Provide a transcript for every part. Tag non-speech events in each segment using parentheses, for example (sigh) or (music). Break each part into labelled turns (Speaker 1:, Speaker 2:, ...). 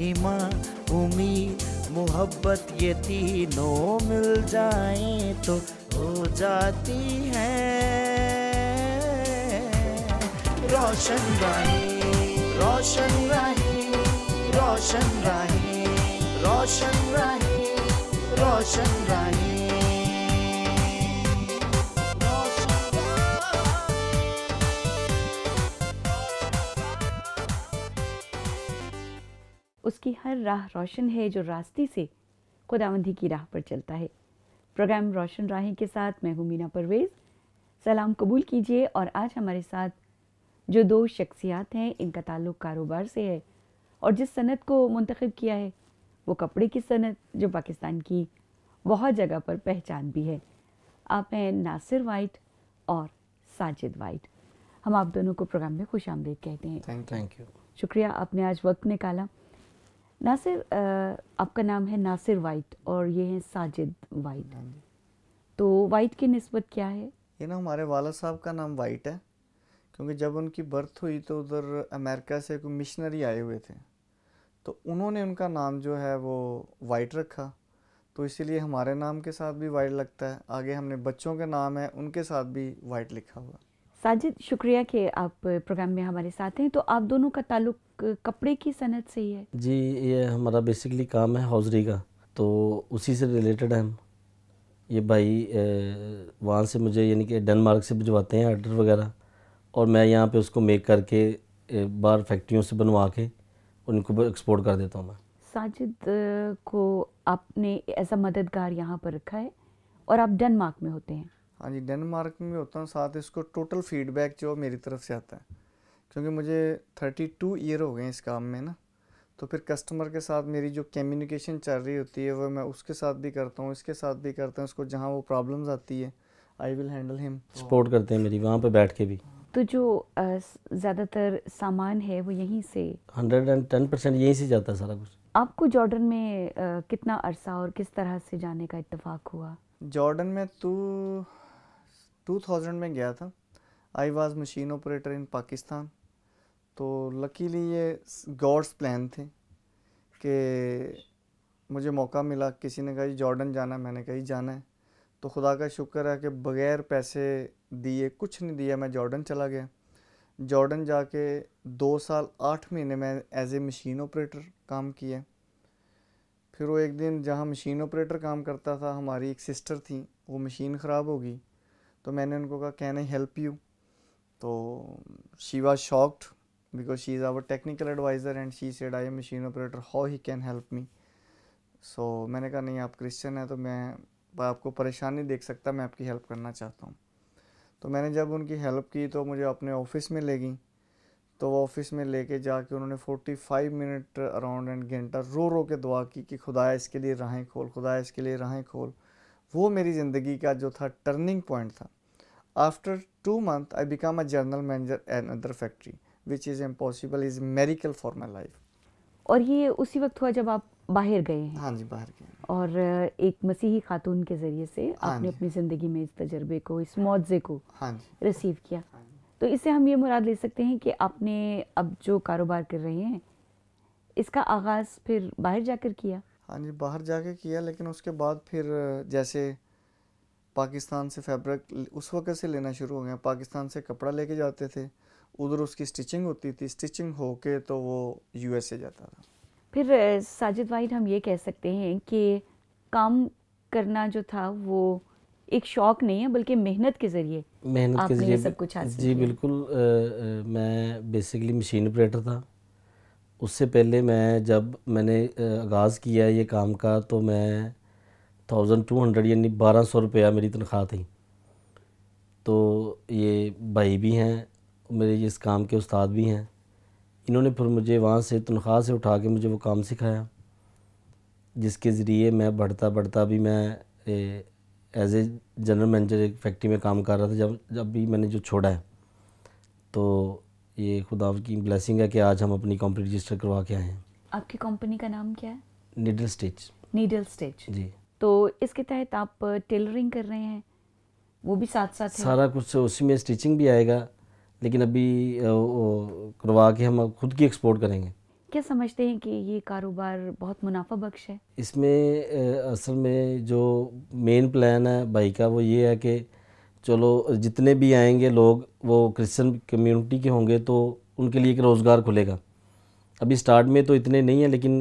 Speaker 1: ईमान उम्मीद मोहब्बत ये तीनों मिल जाए तो हो जाती है रोशन रानी रोशन राही रोशन राही रोशन राही रोशन रानी
Speaker 2: उसकी हर राह रोशन है जो रास्ते से खुदावंदी की राह पर चलता है प्रोग्राम रोशन राही के साथ मैं हूँ मीना परवेज़ सलाम कबूल कीजिए और आज हमारे साथ जो दो शख्सियात हैं इनका ताल्लुक कारोबार से है और जिस सनत को मुंतखब किया है वो कपड़े की सनत जो पाकिस्तान की बहुत जगह पर पहचान भी है आप हैं नासिर वाइट और साजिद वाइट हम आप दोनों को प्रोग्राम में खुश आमदेद कहते हैं थैंक यू शुक्रिया आपने आज वक्त निकाला नासिर आपका नाम है नासिर वाइट और ये है साजिद वाइट हाँ तो वाइट की नस्बत क्या है
Speaker 1: ये ना हमारे वाला साहब का नाम वाइट है क्योंकि जब उनकी बर्थ हुई तो उधर अमेरिका से कोई मिशनरी आए हुए थे तो उन्होंने उनका नाम जो है वो वाइट रखा तो इसीलिए हमारे नाम के साथ भी वाइट लगता है आगे हमने बच्चों के नाम है उनके साथ भी वाइट लिखा हुआ
Speaker 2: साजिद शुक्रिया कि आप प्रोग्राम में हमारे साथ हैं तो आप दोनों का ताल्लुक कपड़े की सनत से ही है
Speaker 3: जी ये हमारा बेसिकली काम है हौजरी का तो उसी से रिलेटेड है हम ये भाई वहाँ से मुझे यानी कि डेनमार्क से भिजवाते हैं आर्डर वगैरह और मैं यहाँ पे उसको मेक करके बाहर फैक्ट्रियों से बनवा के उनको एक्सपोर्ट कर देता हूँ मैं
Speaker 2: साजिद को आपने ऐसा मददगार यहाँ पर रखा है और आप डेनमार्क में होते हैं
Speaker 1: हाँ जी डेनमार्क में होता हूँ साथ इसको टोटल फीडबैक जो मेरी तरफ से आता है क्योंकि मुझे थर्टी टू ईयर हो गए इस काम में ना तो फिर कस्टमर के साथ मेरी जो कम्युनिकेशन चल रही होती है वह मैं उसके साथ भी करता हूँ इसके साथ भी करता हूँ उसको जहाँ वो प्रॉब्लम्स आती है I will handle him
Speaker 3: support करते हैं मेरी वहाँ पर बैठ के भी
Speaker 2: तो जो ज़्यादातर सामान है वो यहीं से
Speaker 3: हंड्रेड एंड टेन परसेंट यहीं से जाता है सारा कुछ
Speaker 2: आपको जॉर्डन में आ, कितना अरसा और किस तरह से जाने का इतफाक़ हुआ
Speaker 1: जॉर्डन में तो 2000 में गया था I was machine operator in Pakistan तो लकीली ये गॉड्स प्लान थे कि मुझे मौका मिला किसी ने कहा जॉर्डन जाना मैंने कहीं जाना है तो खुदा का शुक्र है कि बग़ैर पैसे दिए कुछ नहीं दिया मैं जॉर्डन चला गया जॉर्डन जाके दो साल आठ महीने में एज ए मशीन ऑपरेटर काम किया फिर वो एक दिन जहाँ मशीन ऑपरेटर काम करता था हमारी एक सिस्टर थी वो मशीन ख़राब हो गई तो मैंने उनको कहा कैन आई हेल्प यू तो she was shocked because she is our technical adviser and she said I am machine operator how he can help me so मैंने कहा नहीं आप क्रिश्चियन हैं तो मैं आपको परेशान नहीं देख सकता मैं आपकी हेल्प करना चाहता हूँ तो मैंने जब उनकी हेल्प की तो मुझे अपने ऑफिस में ले गई तो वो ऑफिस में लेके जाके उन्होंने 45 मिनट अराउंड एंड घंटा रो रो के दुआ की कि खुदा इसके लिए राहें खोल खुदा इसके लिए राहें खोल वो मेरी ज़िंदगी का जो था टर्निंग पॉइंट था after two month I become a general manager an other factory which is impossible is miracle for my life
Speaker 2: और ये उसी वक्त हुआ जब आप बाहर गए हैं हाँ जी बाहर गए और एक मसीही खातून के ज़रिए से हाँ आपने अपनी ज़िंदगी में इस तजर्बे को इस मुआवजे को हाँ जी रिसीव किया हाँ जी। तो इससे हम ये मुराद ले सकते हैं कि आपने अब जो कारोबार कर रहे हैं इसका आगाज़ फिर बाहर जाकर किया
Speaker 1: हाँ जी बाहर जाके किया लेकिन उसके बाद फिर जैसे पाकिस्तान से फैब्रिक उस वक्त से लेना शुरू हो गया पाकिस्तान से कपड़ा लेके जाते थे उधर उसकी स्टिचिंग होती थी स्टिचिंग होके तो वो यूएसए जाता था
Speaker 2: फिर साजिद वाहिद हम ये कह सकते हैं कि काम करना जो था वो एक शौक नहीं है बल्कि मेहनत के ज़रिए मेहनत के ज़रिए सब कुछ जी बिल्कुल
Speaker 3: आ, आ, मैं बेसिकली मशीन ऑपरेटर था उससे पहले मैं जब मैंने आगाज़ किया ये काम का तो मैं थाउजेंड टू हंड्रेड यानी बारह सौ रुपया मेरी तनख्वाह थी तो ये भाई भी हैं मेरे इस काम के उस्ताद भी हैं इन्होंने फिर मुझे वहाँ से तनख्वाह से उठा के मुझे वो काम सिखाया जिसके ज़रिए मैं बढ़ता बढ़ता भी मैं एज ए जनरल मैनेजर एक फैक्ट्री में काम कर रहा था जब जब भी मैंने जो छोड़ा है तो ये खुदा की ब्लेसिंग है कि आज हम अपनी कंपनी रजिस्टर करवा के आए हैं
Speaker 2: आपकी कंपनी का नाम क्या है
Speaker 3: नीडल स्टिच
Speaker 2: नीडल स्टिच जी तो इसके तहत आप टेलरिंग कर रहे हैं वो भी साथ साथ सारा
Speaker 3: कुछ उसी में स्टिचिंग भी आएगा लेकिन अभी करवा के हम खुद की एक्सपोर्ट करेंगे
Speaker 2: क्या समझते हैं कि ये कारोबार बहुत मुनाफा बख्श है
Speaker 3: इसमें असल में जो मेन प्लान है भाई का वो ये है कि चलो जितने भी आएंगे लोग वो क्रिश्चियन कम्युनिटी के होंगे तो उनके लिए एक रोज़गार खुलेगा अभी स्टार्ट में तो इतने नहीं हैं लेकिन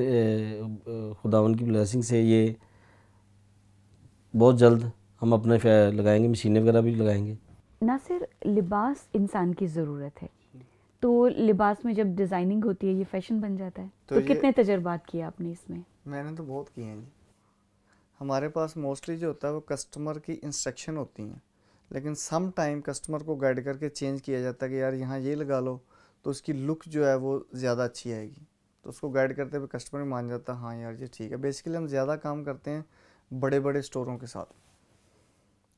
Speaker 3: खुदा उनकी ब्लैसिंग से ये बहुत जल्द हम अपने लगाएंगे मशीनें वगैरह भी लगाएंगे
Speaker 2: ना सिर्फ लिबास इंसान की ज़रूरत है तो लिबास में जब डिज़ाइनिंग होती है ये फैशन बन जाता है तो, तो कितने तजर्बात किए आपने इसमें
Speaker 1: मैंने तो बहुत किए हैं जी हमारे पास मोस्टली जो होता है वो कस्टमर की इंस्ट्रक्शन होती हैं लेकिन सम टाइम कस्टमर को गाइड करके चेंज किया जाता है कि यार यहाँ ये लगा लो तो उसकी लुक जो है वो ज़्यादा अच्छी आएगी तो उसको गाइड करते हुए कस्टमर भी मान जाता है हाँ यार ये ठीक है बेसिकली हम ज़्यादा काम करते हैं बड़े बड़े स्टोरों के साथ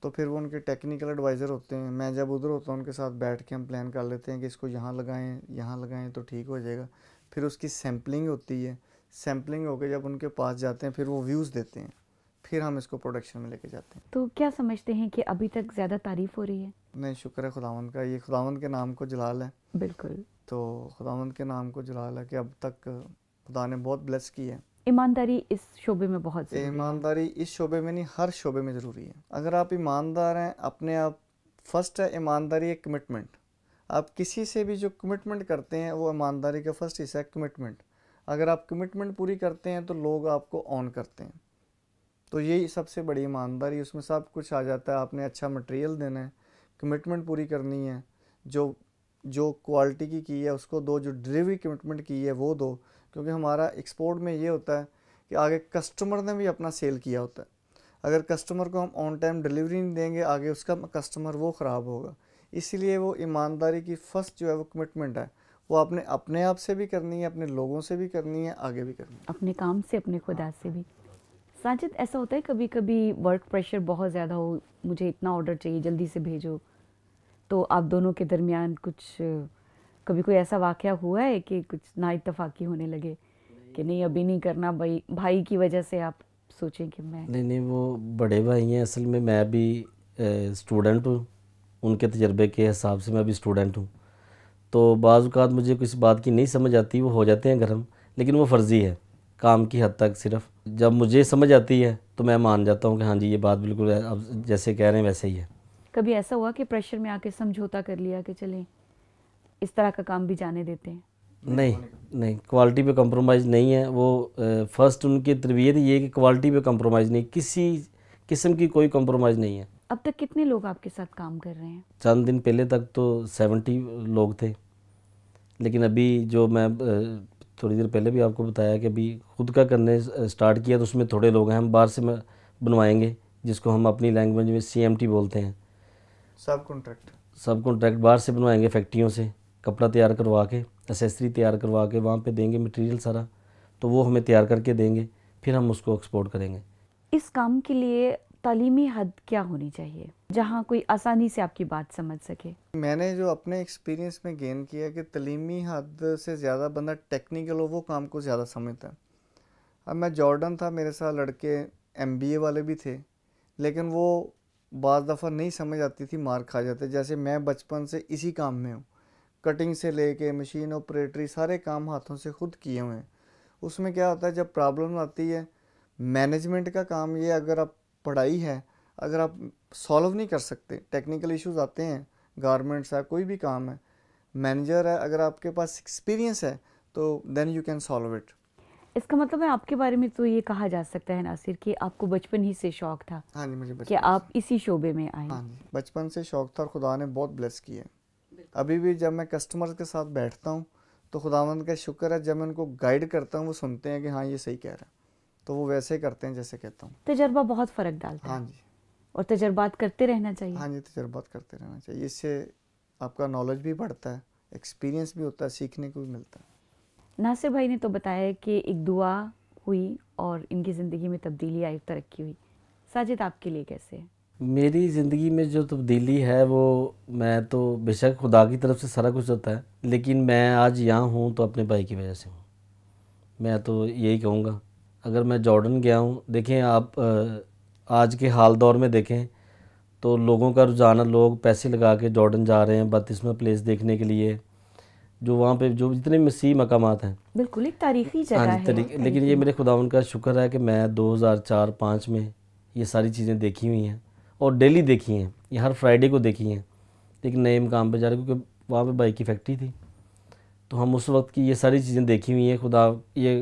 Speaker 1: तो फिर वो उनके टेक्निकल एडवाइज़र होते हैं मैं जब उधर होता हूँ उनके साथ बैठ के हम प्लान कर लेते हैं कि इसको यहाँ लगाएं यहाँ लगाएं तो ठीक हो जाएगा फिर उसकी सैम्पलिंग होती है सैम्पलिंग होकर जब उनके पास जाते हैं फिर वो व्यूज़ देते हैं फिर हम इसको प्रोडक्शन में लेके जाते
Speaker 2: हैं तो क्या समझते हैं कि अभी तक ज़्यादा तारीफ हो रही है
Speaker 1: नहीं शुक्र है खुदावंद का ये खुदावंद के नाम को जलाल है बिल्कुल तो खुदावंद के नाम को जलाल है कि अब तक खुदा ने बहुत ब्लेस की है
Speaker 2: ईमानदारी इस शोबे में बहुत
Speaker 1: ईमानदारी इस शोबे में नहीं हर शोबे में ज़रूरी है अगर आप ईमानदार हैं अपने आप फर्स्ट है ईमानदारी एक कमिटमेंट आप किसी से भी जो कमिटमेंट करते हैं वो ईमानदारी का फर्स्ट हिस्सा है कमिटमेंट अगर आप कमिटमेंट पूरी करते हैं तो लोग आपको ऑन करते हैं तो यही सबसे बड़ी ईमानदारी उसमें सब कुछ आ जाता है आपने अच्छा मटेरियल देना है कमिटमेंट पूरी करनी है जो जो क्वालिटी की की है उसको दो जो डिलीवरी कमिटमेंट की है वो दो क्योंकि हमारा एक्सपोर्ट में ये होता है कि आगे कस्टमर ने भी अपना सेल किया होता है अगर कस्टमर को हम ऑन टाइम डिलीवरी नहीं देंगे आगे उसका कस्टमर वो ख़राब होगा इसीलिए वो ईमानदारी की फ़र्स्ट जो है वो कमिटमेंट है वो आपने अपने आप से भी करनी है अपने लोगों से भी करनी है आगे भी करनी
Speaker 2: है अपने काम से अपने खुदा से भी साजिद ऐसा होता है कभी कभी वर्क प्रेशर बहुत ज़्यादा हो मुझे इतना ऑर्डर चाहिए जल्दी से भेजो तो आप दोनों के दरमियान कुछ कभी कोई ऐसा वाक़ हुआ है कि कुछ ना इतफाक़ी होने लगे कि नहीं अभी नहीं करना भाई भाई की वजह से आप सोचें कि मैं
Speaker 3: नहीं नहीं वो बड़े भाई हैं असल में मैं भी स्टूडेंट हूँ उनके तजर्बे के हिसाब से मैं भी स्टूडेंट हूँ तो बाज़ात मुझे किसी बात की नहीं समझ आती वो हो जाते हैं गर्म लेकिन वो फ़र्ज़ी है काम की हद तक सिर्फ जब मुझे समझ आती है तो मैं मान जाता हूँ कि हाँ जी ये बात बिल्कुल अब जैसे कह रहे हैं वैसे ही है
Speaker 2: कभी ऐसा हुआ कि प्रेशर में आके समझौता कर लिया कि चले इस तरह का काम भी जाने देते हैं
Speaker 3: नहीं नहीं क्वालिटी पे कम्प्रोमाइज़ नहीं है वो फर्स्ट उनकी तरबियत ये है कि क्वालिटी पे कम्प्रोमाइज़ नहीं किसी किस्म की कोई कम्प्रोमाइज़ नहीं है
Speaker 2: अब तक कितने लोग आपके साथ काम कर रहे हैं
Speaker 3: चंद दिन पहले तक तो सेवेंटी लोग थे लेकिन अभी जो मैं थोड़ी देर पहले भी आपको बताया कि अभी ख़ुद का करने स्टार्ट किया तो उसमें थोड़े लोग हैं हम बाहर से बनवाएंगे जिसको हम अपनी लैंग्वेज में सी बोलते हैं
Speaker 1: सब कॉन्ट्रैक्ट
Speaker 3: सब कॉन्ट्रैक्ट बाहर से बनवाएंगे फैक्ट्रियों से कपड़ा तैयार करवा के एसेसरी तैयार करवा के वहाँ पे देंगे मटेरियल सारा तो वो हमें तैयार करके देंगे फिर हम उसको एक्सपोर्ट करेंगे
Speaker 2: इस काम के लिए तालीमी हद क्या होनी चाहिए जहाँ कोई आसानी से आपकी बात समझ सके
Speaker 1: मैंने जो अपने एक्सपीरियंस में गेन किया कि तलीमी हद से ज़्यादा बंदा टेक्निकल हो वो काम को ज़्यादा समझता है अब मैं जॉर्डन था मेरे साथ लड़के एम वाले भी थे लेकिन वो बार दफ़ा नहीं समझ आती थी मार खा जाते जैसे मैं बचपन से इसी काम में हूँ कटिंग से लेके मशीन ऑपरेटरी सारे काम हाथों से खुद किए हुए हैं उसमें क्या होता है जब प्रॉब्लम आती है मैनेजमेंट का काम ये अगर आप पढ़ाई है अगर आप सॉल्व नहीं कर सकते टेक्निकल इश्यूज आते हैं गारमेंट्स है कोई भी काम है मैनेजर है अगर आपके पास एक्सपीरियंस है तो then you can solve it
Speaker 2: इसका मतलब है आपके बारे में तो ये कहा जा सकता है नासिर कि आपको बचपन ही से शौक था हाँ जी मुझे कि आप इसी शोबे में आए हाँ जी
Speaker 1: बचपन से शौक था और खुदा ने बहुत ब्लेस किया अभी भी जब मैं कस्टमर के साथ बैठता हूँ तो खुदावंद का शुक्र है जब मैं उनको गाइड करता हूँ वो सुनते हैं कि हाँ ये सही कह रहा है तो वो वैसे करते हैं जैसे कहता हूँ
Speaker 2: तजर्बा बहुत फ़र्क डालता है हाँ जी और तजर्बात करते रहना चाहिए
Speaker 1: हाँ जी तजर्बात करते रहना चाहिए इससे आपका नॉलेज भी बढ़ता है एक्सपीरियंस भी होता है सीखने को भी मिलता है
Speaker 2: नासिर भाई ने तो बताया कि एक दुआ हुई और इनकी ज़िंदगी में तब्दीली आई तरक्की हुई साजिद आपके लिए कैसे है
Speaker 3: मेरी ज़िंदगी में जो तब्दीली है वो मैं तो बेशक खुदा की तरफ से सारा कुछ होता है लेकिन मैं आज यहाँ हूँ तो अपने भाई की वजह से हूँ मैं तो यही कहूँगा अगर मैं जॉर्डन गया हूँ देखें आप आज के हाल दौर में देखें तो लोगों का रुझाना लोग पैसे लगा के जॉर्डन जा रहे हैं बत्तीसवा प्लेस देखने के लिए जो वहाँ पे जो जितने मसीह मकाम हैं
Speaker 2: बिल्कुल एक तारीखी जगह हाँ है तारीख, लेकिन ये मेरे
Speaker 3: खुदा उनका शुक्र है कि मैं 2004-5 में ये सारी चीज़ें देखी हुई हैं और डेली देखी हैं ये हर फ्राइडे को देखी हैं लेकिन नए मकाम पर जा रहे क्योंकि वहाँ पर बाइक की फैक्ट्री थी तो हम उस वक्त की ये सारी चीज़ें देखी हुई हैं खुदा ये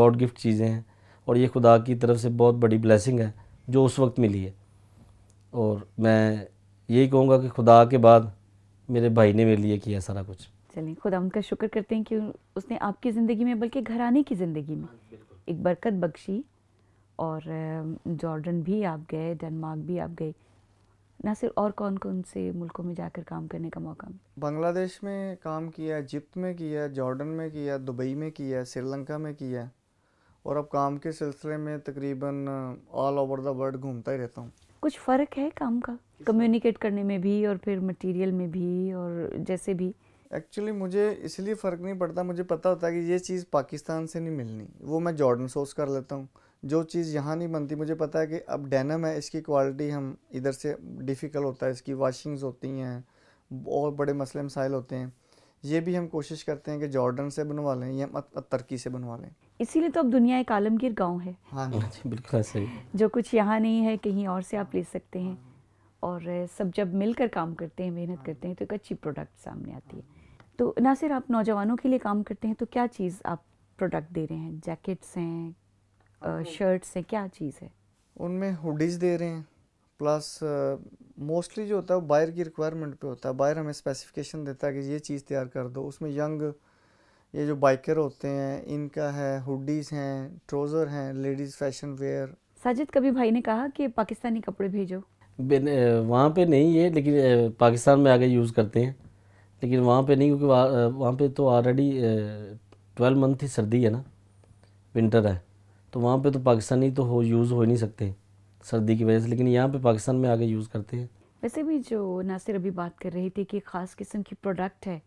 Speaker 3: गॉड गिफ्ट चीज़ें हैं और ये खुदा की तरफ से बहुत बड़ी ब्लेसिंग है जो उस वक्त मिली है और मैं यही कहूँगा कि खुदा के बाद मेरे भाई ने मेरे लिए किया सारा कुछ
Speaker 2: चलें खुदा उनका शुक्र करते हैं कि उसने आपकी ज़िंदगी में बल्कि आने की ज़िंदगी में एक बरकत बख्शी और जॉर्डन भी आप गए डेनमार्क भी आप गए ना सिर्फ और कौन कौन से मुल्कों में जाकर काम करने का मौका मिला
Speaker 1: बांग्लादेश में काम किया इजिप्ट में किया जॉर्डन में किया दुबई में किया श्रीलंका में किया और अब काम के सिलसिले में तकरीबन ऑल ओवर द वर्ल्ड घूमता ही रहता हूँ
Speaker 2: कुछ फ़र्क है काम का कम्युनिकेट करने में भी और फिर मटेरियल में भी और जैसे भी
Speaker 1: एक्चुअली मुझे इसलिए फ़र्क नहीं पड़ता मुझे पता होता है कि ये चीज़ पाकिस्तान से नहीं मिलनी वो मैं जॉर्डन सोर्स कर लेता हूँ जो चीज़ यहाँ नहीं बनती मुझे पता है कि अब डेनम है इसकी क्वालिटी हम इधर से डिफ़िकल्ट होता है इसकी वाशिंग्स होती हैं और बड़े मसले मसाइल होते हैं ये भी हम कोशिश करते हैं कि जॉर्डन से बनवा लें या तुर्की से बनवा लें
Speaker 2: इसीलिए तो अब दुनिया एक आलमगीर गांव है
Speaker 3: हाँ जी हाँ बिल्कुल सही
Speaker 2: जो कुछ यहाँ नहीं है कहीं और से आप ले सकते हैं और सब जब मिलकर काम करते हैं मेहनत करते हैं तो एक अच्छी प्रोडक्ट सामने आती है तो सिर्फ आप नौजवानों के लिए काम करते हैं तो क्या चीज़ आप प्रोडक्ट दे रहे हैं जैकेट्स हैं शर्ट्स हाँ, हैं क्या चीज़ है
Speaker 1: उनमें हुडीज़ दे रहे हैं प्लस मोस्टली जो होता है वो बायर की रिक्वायरमेंट पे होता है बायर हमें स्पेसिफिकेशन देता है कि ये चीज़ तैयार कर दो उसमें यंग ये जो बाइकर होते हैं इनका है हुडीज़ हैं
Speaker 2: ट्रोज़र हैं लेडीज़ फैशन वेयर साजिद कभी भाई ने कहा कि पाकिस्तानी कपड़े भेजो
Speaker 3: वहाँ पे नहीं है लेकिन पाकिस्तान में आगे यूज़ करते हैं लेकिन वहाँ पे नहीं क्योंकि वहाँ पर पे तो ऑलरेडी ट्वेल्व मंथ ही सर्दी है ना विंटर है तो वहाँ पे तो पाकिस्तानी तो हो यूज़ हो ही नहीं सकते सर्दी की वजह से लेकिन यहाँ पे पाकिस्तान में आगे यूज़ करते हैं
Speaker 2: वैसे भी जो नासिर अभी बात कर रहे थे कि ख़ास किस्म की प्रोडक्ट है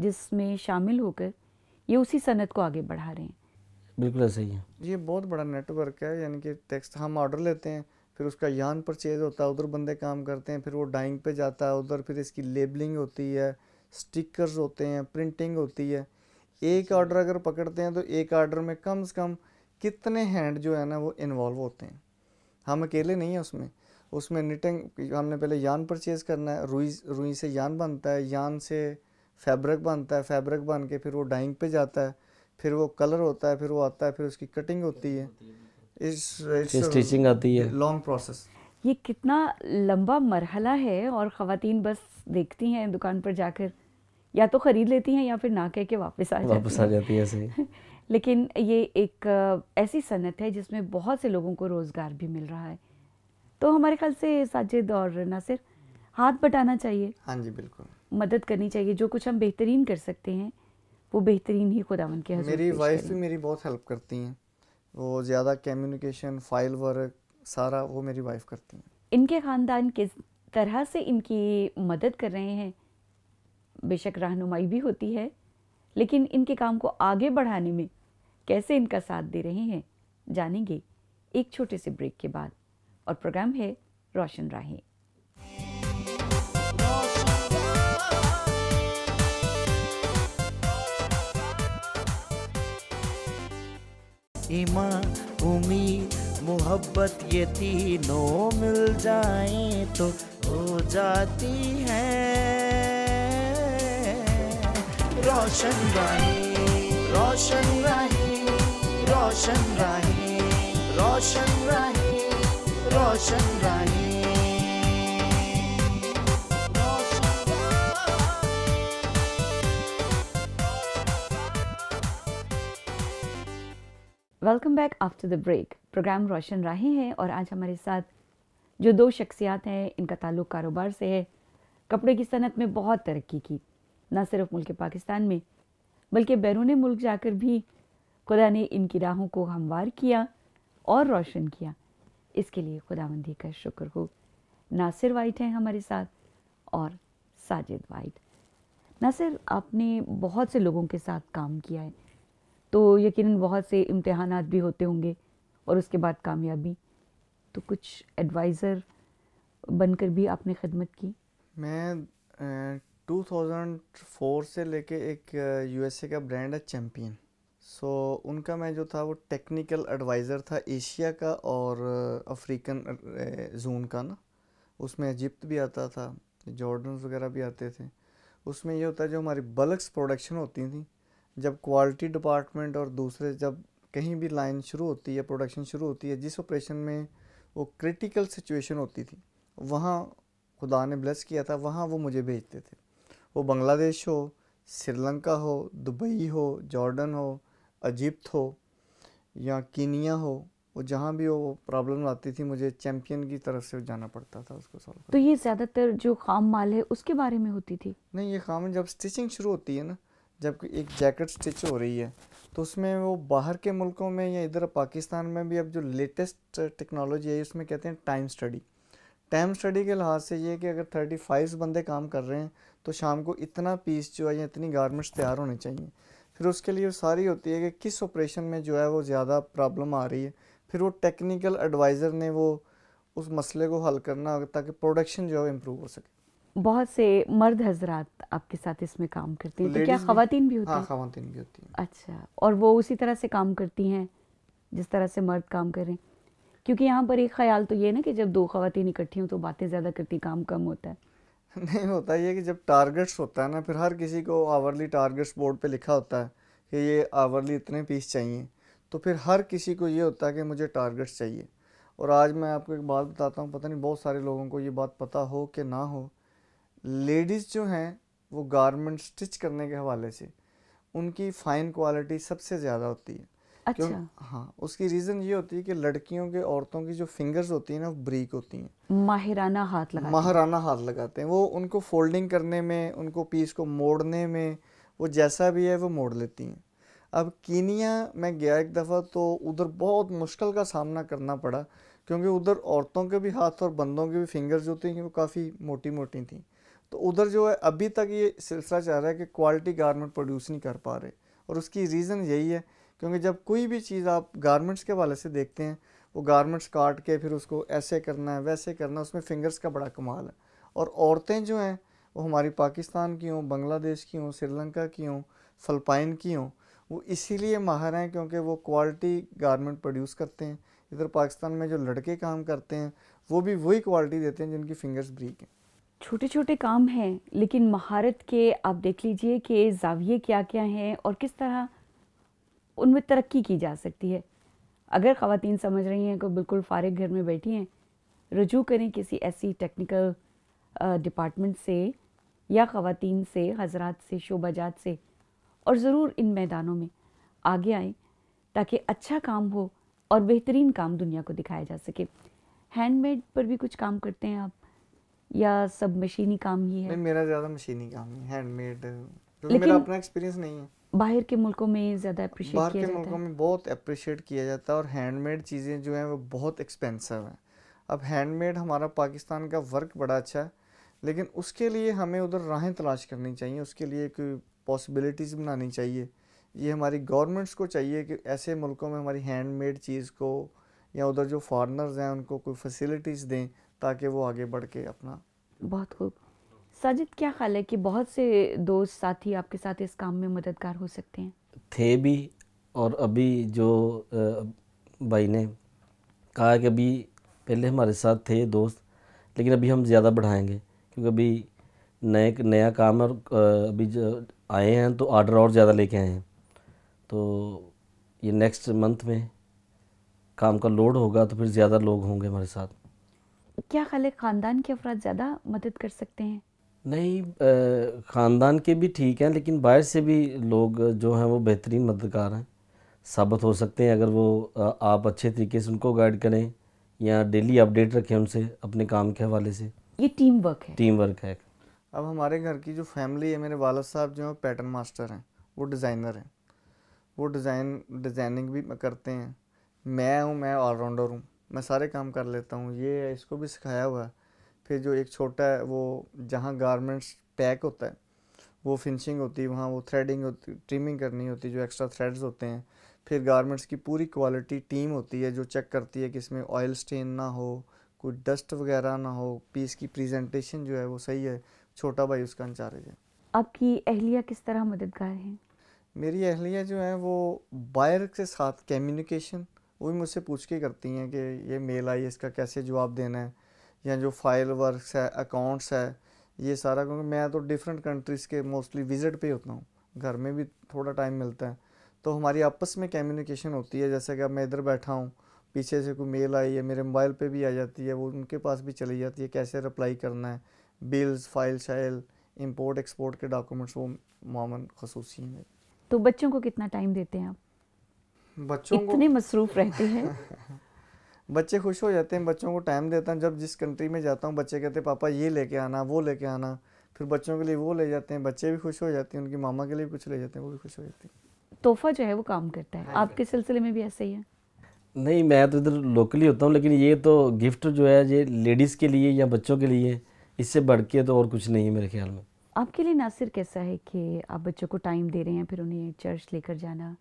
Speaker 2: जिसमें शामिल होकर ये उसी सनत को आगे बढ़ा रहे हैं
Speaker 3: बिल्कुल ऐसा ही है
Speaker 1: ये बहुत बड़ा नेटवर्क है यानी कि टेक्स्ट हम ऑर्डर लेते हैं फिर उसका यान परचेज होता है उधर बंदे काम करते हैं फिर वो डाइंग पे जाता है उधर फिर इसकी लेबलिंग होती है स्टिकर्स होते हैं प्रिंटिंग होती है एक ऑर्डर अगर पकड़ते हैं तो एक ऑर्डर में कम से कम कितने हैंड जो है ना वो इन्वॉल्व होते हैं हम अकेले नहीं हैं उसमें उसमें निटिंग हमने पहले यान परचेज़ करना है रुई रुई से यान बनता है यान से फैब्रिक बनता है फैब्रिक बन के फिर वो डाइंग पे जाता है फिर वो कलर होता है फिर वो आता है फिर उसकी कटिंग होती है इस स्टिचिंग आती है लॉन्ग प्रोसेस
Speaker 2: ये कितना लंबा मरहला है और ख़वातीन बस देखती हैं दुकान पर जाकर या तो ख़रीद लेती हैं या फिर ना कह के वापस आ जाती वापस आ
Speaker 3: जाती है सही (laughs)
Speaker 2: लेकिन ये एक ऐसी सनत है जिसमें बहुत से लोगों को रोज़गार भी मिल रहा है तो हमारे ख्याल से साजिद और नासिर हाथ बटाना चाहिए
Speaker 1: हाँ जी बिल्कुल
Speaker 2: मदद करनी चाहिए जो कुछ हम बेहतरीन कर सकते हैं वो बेहतरीन ही खुदावन के मेरी वाइफ भी
Speaker 1: मेरी बहुत हेल्प करती हैं वो ज़्यादा कम्युनिकेशन फाइल वर्क सारा वो मेरी वाइफ करती
Speaker 2: हैं इनके ख़ानदान किस तरह से इनकी मदद कर रहे हैं बेशक रहनुमाई भी होती है लेकिन इनके काम को आगे बढ़ाने में कैसे इनका साथ दे रहे हैं जानेंगे एक छोटे से ब्रेक के बाद और प्रोग्राम है रोशन राहें
Speaker 1: ईमान उम्मीद मोहब्बत ये तीनों मिल जाए तो हो जाती है रोशन राहें रोशन राहें रोशन रहे रोशन रहे रोशन रहे
Speaker 2: welcome back after the break programme रोशन राहे हैं और आज हमारे साथ जो दो शख्सियात हैं इनका ताल्लुक कारोबार से है कपड़े की सनत में बहुत तरक्की की ना सिर्फ मुल्क पाकिस्तान में बल्कि बैरून मुल्क जाकर भी खुदा ने इनकी राहों को हमवार किया और रोशन किया इसके लिए खुदाबंदी का शुक्र हो नासिर वाइट हैं हमारे साथ और साजिद वाइट नासिर आपने बहुत से लोगों के साथ काम किया है तो यकीनन बहुत से इम्तहान भी होते होंगे और उसके बाद कामयाबी तो कुछ एडवाइज़र बनकर भी आपने खदमत की
Speaker 1: मैं 2004 से लेके एक यूएसए का ब्रांड है चैम्पियन सो so, उनका मैं जो था वो टेक्निकल एडवाइज़र था एशिया का और अफ्रीकन uh, जोन uh, का ना उसमें इजिप्ट भी आता था जॉर्डन वगैरह भी आते थे उसमें ये होता है जो हमारी बल्क्स प्रोडक्शन होती थी जब क्वालिटी डिपार्टमेंट और दूसरे जब कहीं भी लाइन शुरू होती है प्रोडक्शन शुरू होती है जिस ऑपरेशन में वो क्रिटिकल सिचुएशन होती थी वहाँ खुदा ने ब्लेस किया था वहाँ वो मुझे भेजते थे वो बांग्लादेश हो श्रीलंका हो दुबई हो जॉर्डन हो इजिप्ट हो या कीनिया हो वो जहाँ भी वो प्रॉब्लम आती थी मुझे चैम्पियन की तरफ से जाना पड़ता था उसको सॉल्व
Speaker 2: तो ये ज़्यादातर जो खाम माल है उसके बारे में होती थी नहीं ये खाम जब स्टिचिंग शुरू
Speaker 1: होती है ना जब एक जैकेट स्टिच हो रही है तो उसमें वो बाहर के मुल्कों में या इधर पाकिस्तान में भी अब जो लेटेस्ट टेक्नोलॉजी है उसमें कहते हैं टाइम स्टडी टाइम स्टडी के लिहाज से ये कि अगर थर्टी फाइव बंदे काम कर रहे हैं तो शाम को इतना पीस जो है या इतनी गारमेंट्स तैयार होने चाहिए फिर उसके लिए सारी होती है कि किस ऑपरेशन में जो है वो ज़्यादा प्रॉब्लम आ रही है फिर वो टेक्निकल एडवाइज़र ने वो उस मसले को हल करना ताकि प्रोडक्शन जो है इम्प्रूव हो सके
Speaker 2: बहुत से मर्द हजरात आपके साथ इसमें काम करती हैं तो क्या खातन भी होती हाँ,
Speaker 1: खातन भी होती हैं अच्छा
Speaker 2: और वो उसी तरह से काम करती हैं जिस तरह से मर्द काम करें क्योंकि यहाँ पर एक ख्याल तो ये ना कि जब दो खातन इकट्ठी हों तो बातें ज़्यादा करती काम कम होता है
Speaker 1: नहीं होता ये कि जब टारगेट्स होता है ना फिर हर किसी को आवरली टारगेट्स बोर्ड पे लिखा होता है कि ये आवरली इतने पीस चाहिए तो फिर हर किसी को ये होता है कि मुझे टारगेट्स चाहिए और आज मैं आपको एक बात बताता हूँ पता नहीं बहुत सारे लोगों को ये बात पता हो कि ना हो लेडीज़ जो हैं वो गारमेंट स्टिच करने के हवाले से उनकी फ़ाइन क्वालिटी सबसे ज़्यादा होती है अच्छा क्यों? हाँ उसकी रीज़न ये होती है कि लड़कियों के औरतों की जो फिंगर्स होती हैं ना वो ब्रीक होती हैं
Speaker 2: माहिराना हाथ लगाते माहराना
Speaker 1: हाथ लगाते हैं वो उनको फोल्डिंग करने में उनको पीस को मोड़ने में वो जैसा भी है वो मोड़ लेती हैं अब कीनिया मैं गया एक दफ़ा तो उधर बहुत मुश्किल का सामना करना पड़ा क्योंकि उधर औरतों के भी हाथ और बंदों के भी फिंगर्स जो थी वो काफ़ी मोटी मोटी थी तो उधर जो है अभी तक ये सिलसिला चल रहा है कि क्वालिटी गारमेंट प्रोड्यूस नहीं कर पा रहे और उसकी रीज़न यही है क्योंकि जब कोई भी चीज़ आप गारमेंट्स के हवाले से देखते हैं वो गारमेंट्स काट के फिर उसको ऐसे करना है वैसे करना है उसमें फ़िंगर्स का बड़ा कमाल है और औरतें जो हैं वो हमारी पाकिस्तान की हों बांग्लादेश की हों श्रीलंका की हों फलपाइन की हों वो इसीलिए माहर हैं क्योंकि वो क्वालिटी गारमेंट प्रोड्यूस करते हैं इधर पाकिस्तान में जो लड़के काम करते हैं वो भी वही क्वालिटी देते हैं जिनकी फिंगर्स ब्रीक हैं
Speaker 2: छोटे छोटे काम हैं लेकिन महारत के आप देख लीजिए कि जाविये क्या क्या हैं और किस तरह उनमें तरक्की की जा सकती है अगर ख़वातीन समझ रही हैं कि बिल्कुल फारग घर में बैठी हैं रजू करें किसी ऐसी टेक्निकल डिपार्टमेंट से या ख़वान से हज़रा से शोबाजात से और ज़रूर इन मैदानों में आगे आएँ ताकि अच्छा काम हो और बेहतरीन काम दुनिया को दिखाया जा सके हैंडमेड पर भी कुछ काम करते हैं आप या सब मशीनी काम ही है
Speaker 1: मेरा ज़्यादा मशीनी काम ही हैंडमेड लेकिन मेरा अपना एक्सपीरियंस नहीं है
Speaker 2: बाहर के मुल्कों में ज़्यादा अप्रिशिएट बाहर के मुल्कों में
Speaker 1: बहुत अप्रिशिएट किया जाता है और हैंडमेड चीज़ें जो हैं वो बहुत एक्सपेंसिव हैं अब हैंडमेड हमारा पाकिस्तान का वर्क बड़ा अच्छा है लेकिन उसके लिए हमें उधर राहें तलाश करनी चाहिए उसके लिए कोई पॉसिबिलिटीज़ बनानी चाहिए ये हमारी गवर्नमेंट्स को चाहिए कि ऐसे मुल्कों में हमारी हैंडमेड चीज़ को या उधर जो फॉरनर्स हैं उनको कोई फैसिलिटीज़ दें ताकि वो आगे बढ़ के अपना
Speaker 2: बहुत खूब साजिद क्या ख्याल है कि बहुत से दोस्त साथी आपके साथ इस काम में मददगार हो सकते हैं
Speaker 3: थे भी और अभी जो भाई ने कहा कि अभी पहले हमारे साथ थे दोस्त लेकिन अभी हम ज़्यादा बढ़ाएंगे क्योंकि अभी नए नया काम और अभी जो आए हैं तो आर्डर और ज़्यादा लेके आए हैं तो ये नेक्स्ट मंथ में काम का लोड होगा तो फिर ज़्यादा लोग होंगे हमारे साथ
Speaker 2: क्या खाले ख़ानदान के अफराद ज़्यादा मदद कर सकते हैं
Speaker 3: नहीं ख़ानदान के भी ठीक हैं लेकिन बाहर से भी लोग जो हैं वो बेहतरीन मददगार हैं साबित हो सकते हैं अगर वो आप अच्छे तरीके से उनको गाइड करें या डेली अपडेट रखें उनसे अपने काम के हवाले से ये टीम वर्क है टीम वर्क है
Speaker 1: अब हमारे घर की जो फैमिली है मेरे वालद साहब जो हैं पैटर्न मास्टर हैं वो डिज़ाइनर हैं वो डिज़ाइन डिज़ाइनिंग भी करते हैं मैं हूँ मैं ऑलराउंडर हूँ मैं सारे काम कर लेता हूँ ये इसको भी सिखाया हुआ है फिर जो एक छोटा है वो जहाँ गारमेंट्स पैक होता है वो फिनिशिंग होती है वहाँ वो थ्रेडिंग होती ट्रिमिंग करनी होती है जो एक्स्ट्रा थ्रेड्स होते हैं फिर गारमेंट्स की पूरी क्वालिटी टीम होती है जो चेक करती है कि इसमें ऑयल स्टेन ना हो कोई डस्ट वगैरह ना हो पीस की प्रेजेंटेशन जो है वो सही है छोटा भाई उसका इंचार्ज है
Speaker 2: आपकी अहलिया किस तरह मददगार हैं
Speaker 1: मेरी अहलिया जो है वो बायर के साथ कम्युनिकेशन वो भी मुझसे पूछ के करती हैं कि ये मेल आई इसका कैसे जवाब देना है या जो फाइल वर्क्स है अकाउंट्स है ये सारा क्योंकि मैं तो डिफरेंट कंट्रीज़ के मोस्टली विज़िट पे होता हूँ घर में भी थोड़ा टाइम मिलता है तो हमारी आपस में कम्युनिकेशन होती है जैसे कि अब मैं इधर बैठा हूँ पीछे से कोई मेल आई है मेरे मोबाइल पे भी आ जाती है वो उनके पास भी चली जाती है कैसे रिप्लाई करना है बिल्स फाइल शाइल इम्पोर्ट एक्सपोर्ट के डॉक्यूमेंट्स वो मामन खसूसी हैं
Speaker 2: तो बच्चों को कितना टाइम देते हैं आप बच्चों इतने मसरूफ़ रहते हैं (laughs)
Speaker 1: बच्चे खुश हो जाते हैं बच्चों को टाइम देता हूँ जब जिस कंट्री में जाता हूँ बच्चे कहते हैं पापा ये लेके आना वो लेके आना फिर बच्चों के लिए वो ले जाते हैं बच्चे भी खुश हो जाते हैं उनकी मामा के लिए कुछ ले जाते हैं वो भी खुश हो जाते
Speaker 2: हैं तोहफा जो है वो काम करता है हाँ आपके सिलसिले में भी ऐसा ही है
Speaker 3: नहीं मैं तो इधर लोकली होता हूँ लेकिन ये तो गिफ्ट जो है ये लेडीज़ के लिए या बच्चों के लिए इससे बढ़ के तो और कुछ नहीं है मेरे ख्याल में
Speaker 2: आपके लिए नासिर कैसा है कि आप बच्चों को टाइम दे रहे हैं फिर उन्हें चर्च लेकर जाना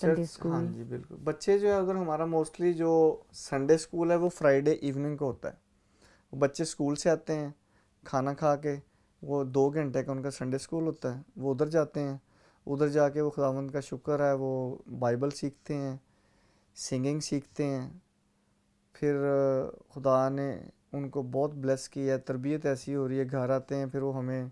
Speaker 2: संडे स्कूल हाँ
Speaker 1: जी बिल्कुल बच्चे जो है अगर हमारा मोस्टली जो संडे स्कूल है वो फ्राइडे इवनिंग को होता है वो बच्चे स्कूल से आते हैं खाना खा के वो दो घंटे का उनका संडे स्कूल होता है वो उधर जाते हैं उधर जाके वो खुदावंद का शुक्र है वो बाइबल सीखते हैं सिंगिंग सीखते हैं फिर खुदा ने उनको बहुत ब्लेस किया है तरबियत ऐसी हो रही है घर आते हैं फिर वो हमें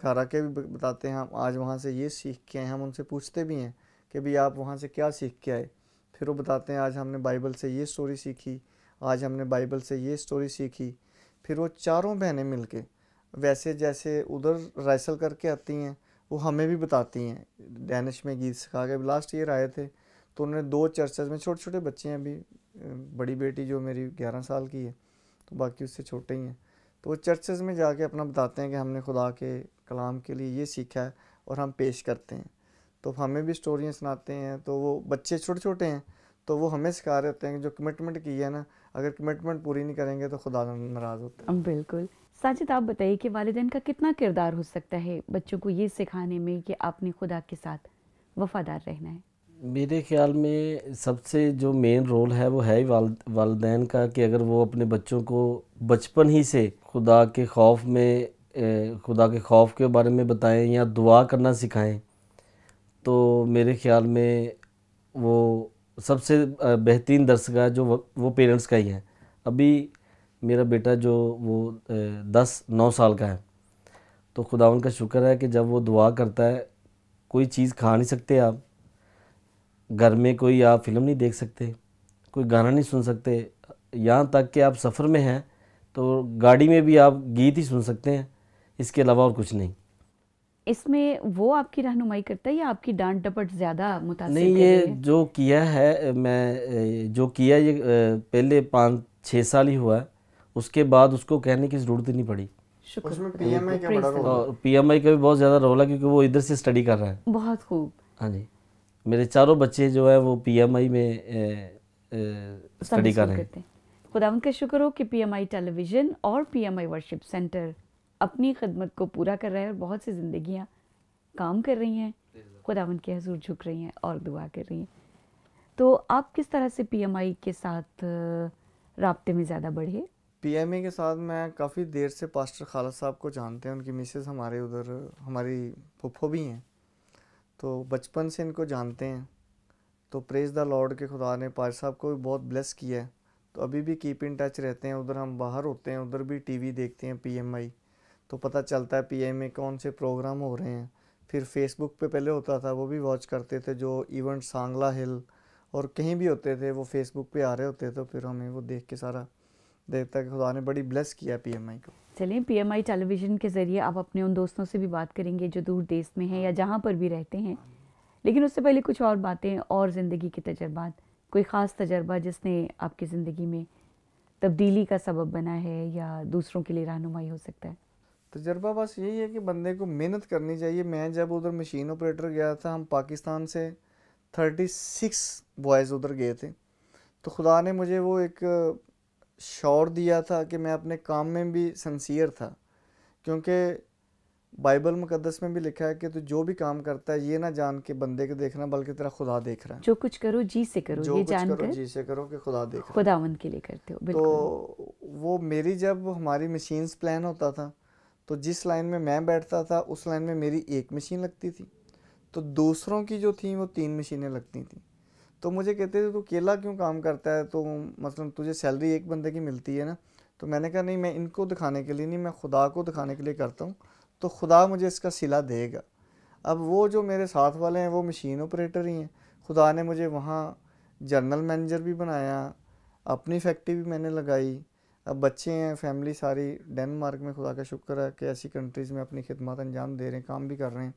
Speaker 1: घर आके भी बताते हैं हम आज वहाँ से ये सीख के हैं हम उनसे पूछते भी हैं कि भाई आप वहाँ से क्या सीख के आए फिर वो बताते हैं आज हमने बाइबल से ये स्टोरी सीखी आज हमने बाइबल से ये स्टोरी सीखी फिर वो चारों बहनें मिल के वैसे जैसे उधर रैसल करके आती हैं वो हमें भी बताती हैं डैनिश में गीत सिखा के लास्ट ईयर आए थे तो उन्होंने दो चर्चेज में छोटे छोटे बच्चे हैं अभी बड़ी बेटी जो मेरी ग्यारह साल की है तो बाकी उससे छोटे ही हैं तो वो चर्चेज में जाके अपना बताते हैं कि हमने खुदा के कलाम के लिए ये सीखा है और हम पेश करते हैं तो हमें भी स्टोरियाँ सुनाते हैं तो वो बच्चे छोटे छोटे हैं तो वो हमें सिखा रहे होते हैं जो कमिटमेंट की है ना अगर कमिटमेंट पूरी नहीं करेंगे तो खुदा नाराज़ होते
Speaker 2: हैं बिल्कुल साजिद आप बताइए कि वालदेन का कितना किरदार हो सकता है बच्चों को ये सिखाने में कि आपने खुदा के साथ वफादार रहना है
Speaker 3: मेरे ख्याल में सबसे जो मेन रोल है वो है ही वालदेन का कि अगर वो अपने बच्चों को बचपन ही से खुदा के खौफ में खुदा के खौफ के बारे में बताएं या दुआ करना सिखाएं तो मेरे ख्याल में वो सबसे बेहतरीन दर्शगा जो वो पेरेंट्स का ही है अभी मेरा बेटा जो वो दस नौ साल का है तो खुदा उनका शुक्र है कि जब वो दुआ करता है कोई चीज़ खा नहीं सकते आप घर में कोई आप फिल्म नहीं देख सकते कोई गाना नहीं सुन सकते यहाँ तक कि आप सफ़र में हैं तो गाड़ी में भी आप गीत ही सुन सकते हैं इसके अलावा और कुछ नहीं
Speaker 2: इसमें वो आपकी रहनुमाई करता है या आपकी डांट डपट ज़्यादा मुता नहीं ये
Speaker 3: जो किया है मैं जो किया ये पहले पाँच छः साल ही हुआ है उसके बाद उसको कहने की ज़रूरत ही नहीं पड़ी
Speaker 2: पी
Speaker 3: एम आई का भी बहुत ज़्यादा रोल है क्योंकि वो इधर से स्टडी कर रहे हैं बहुत खूब हाँ जी मेरे चारों बच्चे जो है वो आई में स्टडी कर रहे हैं
Speaker 2: खुदा का शुक्र हो कि आई टेलीविज़न और P M I worship centre अपनी खदमत को पूरा कर रहा है और बहुत सी ज़िंदगियाँ काम कर रही हैं खुदा के हजूर झुक रही हैं और दुआ कर रही हैं तो आप किस तरह से आई के साथ रबते में ज़्यादा बढ़े
Speaker 1: पीएमए के साथ मैं काफ़ी देर से पास्टर खाला साहब को जानते हैं उनकी मिसेज़ हमारे उधर हमारी फुफ्फो भी हैं तो बचपन से इनको जानते हैं तो प्रेज द लॉर्ड के खुदा ने पास्टर साहब को भी बहुत ब्लेस किया है तो अभी भी कीप इन टच रहते हैं उधर हम बाहर होते हैं उधर भी टीवी देखते हैं पीएमआई तो पता चलता है पीएम में कौन से प्रोग्राम हो रहे हैं फिर फेसबुक पे पहले होता था वो भी वॉच करते थे जो इवेंट सांगला हिल और कहीं भी होते थे वो फेसबुक पे आ रहे होते थे तो फिर हमें वो देख के सारा देखता है खुदा ने बड़ी ब्लेस किया पीएमआई को
Speaker 2: चलिए पीएमआई टेलीविज़न के ज़रिए आप अपने उन दोस्तों से भी बात करेंगे जो दूर देश में हैं या जहाँ पर भी रहते हैं लेकिन उससे पहले कुछ और बातें और ज़िंदगी के तजर्बात कोई ख़ास तजर्बा जिसने आपकी ज़िंदगी में तब्दीली का सबब बना है या दूसरों के लिए रहनुमाई हो सकता है
Speaker 1: तजर्बा बस यही है कि बंदे को मेहनत करनी चाहिए मैं जब उधर मशीन ऑपरेटर गया था हम पाकिस्तान से थर्टी सिक्स बॉयज़ उधर गए थे तो खुदा ने मुझे वो एक शौर दिया था कि मैं अपने काम में भी सन्सियर था क्योंकि बाइबल मुकदस में भी लिखा है कि तू जो भी काम करता है ये ना जान के बंदे को देखना बल्कि तेरा खुदा देख रहा है जो
Speaker 2: कुछ करो जी से करो जो ये कुछ जान करो कर,
Speaker 1: जी से करो कि खुदा देख खुदावन के लिए करते हो तो वो मेरी जब हमारी मशीन्स प्लान होता था तो जिस लाइन में मैं बैठता था उस लाइन में मेरी एक मशीन लगती थी तो दूसरों की जो थी वो तीन मशीनें लगती थी तो मुझे कहते थे तू केला क्यों काम करता है तो मतलब तुझे सैलरी एक बंदे की मिलती है ना तो मैंने कहा नहीं मैं इनको दिखाने के लिए नहीं मैं खुदा को दिखाने के लिए करता हूँ तो खुदा मुझे इसका सिला देगा अब वो जो मेरे साथ वाले हैं वो मशीन ऑपरेटर ही हैं खुदा ने मुझे वहाँ जनरल मैनेजर भी बनाया अपनी फैक्ट्री भी मैंने लगाई अब बच्चे हैं फैमिली सारी डेनमार्क में खुदा का शुक्र है कि ऐसी कंट्रीज़ में अपनी खिदमत अंजाम दे रहे हैं काम भी कर रहे हैं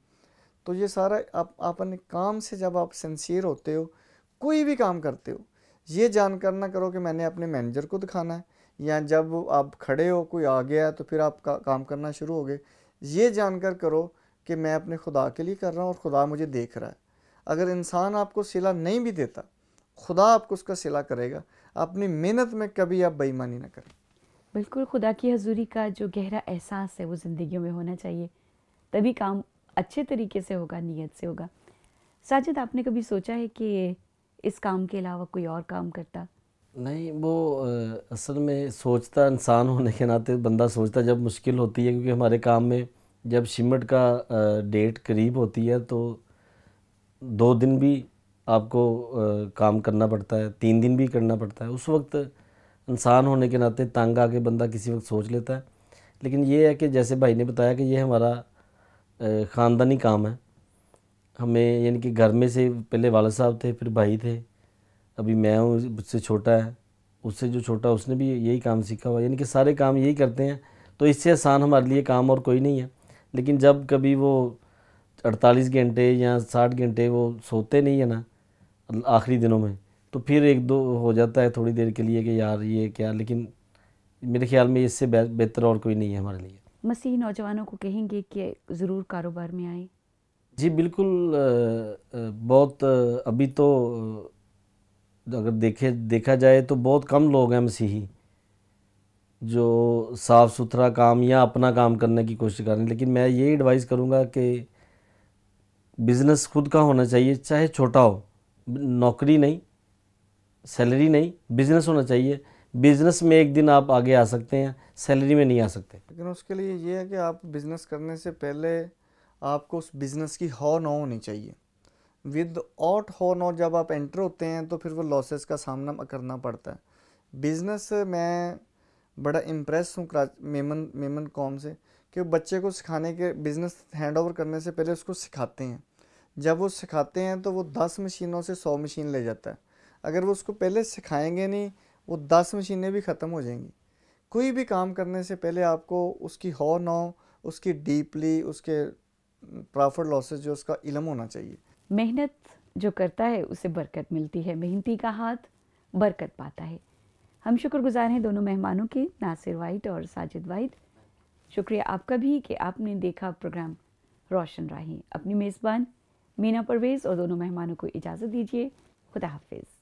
Speaker 1: तो ये सारा आप अपने काम से जब आप सेंसियर होते हो कोई भी काम करते हो ये जानकर ना करो कि मैंने अपने मैनेजर को दिखाना है या जब आप खड़े हो कोई आ गया तो फिर आप का, काम करना शुरू हो गए ये जानकर करो कि मैं अपने खुदा के लिए कर रहा हूँ और खुदा मुझे देख रहा है अगर इंसान आपको सिला नहीं भी देता खुदा आपको उसका सिला करेगा अपनी मेहनत में कभी आप बेईमानी ना करें
Speaker 2: बिल्कुल खुदा की हजूरी का जो गहरा एहसास है वो ज़िंदगी में होना चाहिए तभी काम अच्छे तरीके से होगा नीयत से होगा साजिद आपने कभी सोचा है कि इस काम के अलावा कोई और काम करता
Speaker 3: नहीं वो असल में सोचता इंसान होने के नाते बंदा सोचता जब मुश्किल होती है क्योंकि हमारे काम में जब शिमट का डेट करीब होती है तो दो दिन भी आपको काम करना पड़ता है तीन दिन भी करना पड़ता है उस वक्त इंसान होने के नाते तंग आके बंदा किसी वक्त सोच लेता है लेकिन ये है कि जैसे भाई ने बताया कि ये हमारा ख़ानदानी काम है हमें यानी कि घर में से पहले वालद साहब थे फिर भाई थे अभी मैं हूँ उससे छोटा है उससे जो छोटा उसने भी यही काम सीखा हुआ यानी कि सारे काम यही करते हैं तो इससे आसान हमारे लिए काम और कोई नहीं है लेकिन जब कभी वो अड़तालीस घंटे या साठ घंटे वो सोते नहीं है ना आखिरी दिनों में तो फिर एक दो हो जाता है थोड़ी देर के लिए कि यार ये क्या लेकिन मेरे ख्याल में इससे बेहतर और कोई नहीं है हमारे लिए
Speaker 2: मसीह नौजवानों को कहेंगे कि ज़रूर कारोबार में आए
Speaker 3: जी बिल्कुल बहुत अभी तो अगर देखे देखा जाए तो बहुत कम लोग हैं मसीही जो साफ़ सुथरा काम या अपना काम करने की कोशिश कर रहे हैं लेकिन मैं ये एडवाइस करूँगा कि बिज़नेस खुद का होना चाहिए चाहे छोटा हो नौकरी नहीं सैलरी नहीं बिजनेस होना चाहिए बिजनेस में एक दिन आप आगे आ सकते हैं सैलरी में नहीं आ सकते
Speaker 1: लेकिन उसके लिए ये है कि आप बिजनेस करने से पहले आपको उस बिजनेस की हॉ ना होनी चाहिए विद आउट हो नो जब आप एंटर होते हैं तो फिर वो लॉसेस का सामना करना पड़ता है बिज़नेस मैं बड़ा इम्प्रेस हूँ मेमन मेमन कॉम से कि बच्चे को सिखाने के बिज़नेस हैंड ओवर करने से पहले उसको सिखाते हैं जब वो सिखाते हैं तो वो दस मशीनों से सौ मशीन ले जाता है अगर वो उसको पहले सिखाएंगे नहीं वो दस मशीनें भी ख़त्म हो जाएंगी कोई भी काम करने से पहले आपको उसकी हो न उसकी डीपली उसके प्रॉफिट लॉसेज जो उसका इलम होना चाहिए
Speaker 2: मेहनत जो करता है उसे बरकत मिलती है मेहनती का हाथ बरकत पाता है हम शुक्रगुजार हैं दोनों मेहमानों के नासिर वाइट और साजिद वाइट शुक्रिया आपका भी कि आपने देखा प्रोग्राम रोशन राही अपनी मेज़बान मीना परवेज़ और दोनों मेहमानों को इजाज़त दीजिए खुदा हाफिज़